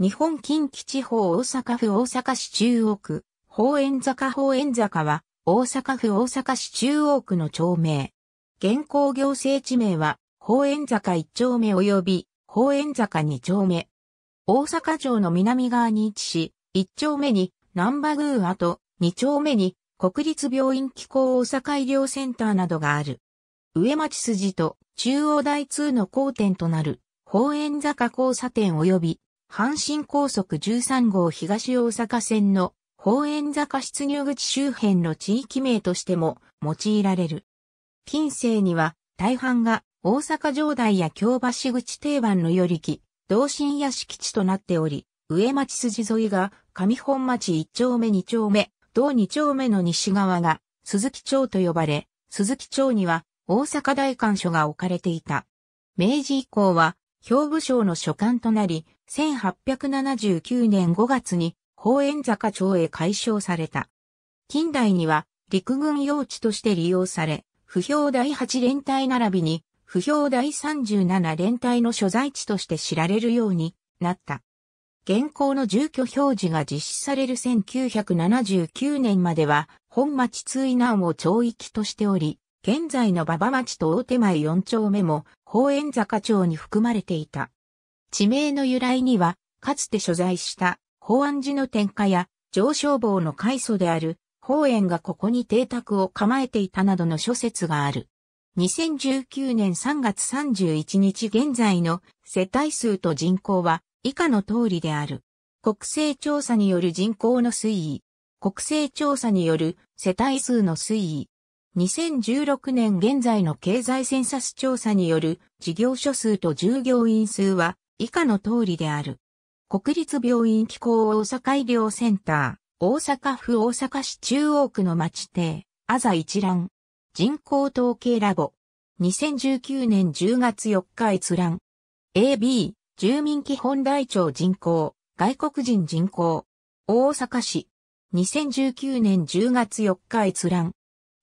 日本近畿地方大阪府大阪市中央区、法円坂法円坂は、大阪府大阪市中央区の町名。現行行政地名は、法円坂1丁目及び、法円坂2丁目。大阪城の南側に位置し、1丁目に、南波宮跡、2丁目に、国立病院機構大阪医療センターなどがある。上町筋と中央大通の交点となる、法円坂交差点及び阪神高速13号東大阪線の宝円坂出入口周辺の地域名としても用いられる。近世には大半が大阪城代や京橋口定番のり木、同心や敷地となっており、上町筋沿いが上本町1丁目2丁目、同2丁目の西側が鈴木町と呼ばれ、鈴木町には大阪大館所が置かれていた。明治以降は兵部省の所管となり、1879年5月に宝円坂町へ改称された。近代には陸軍用地として利用され、不評第8連隊並びに不評第37連隊の所在地として知られるようになった。現行の住居表示が実施される1979年までは、本町通以南を町域としており、現在の馬場町と大手前4丁目も、宝円坂町に含まれていた。地名の由来には、かつて所在した宝安寺の天下や上昇坊の開祖である宝円がここに邸宅を構えていたなどの諸説がある。2019年3月31日現在の世帯数と人口は以下の通りである。国勢調査による人口の推移、国勢調査による世帯数の推移、2016年現在の経済センサス調査による事業所数と従業員数は以下の通りである。国立病院機構大阪医療センター、大阪府大阪市中央区の町邸、あざ一覧。人口統計ラボ。2019年10月4日閲覧。AB、住民基本台帳人口、外国人人口。大阪市。2019年10月4日閲覧。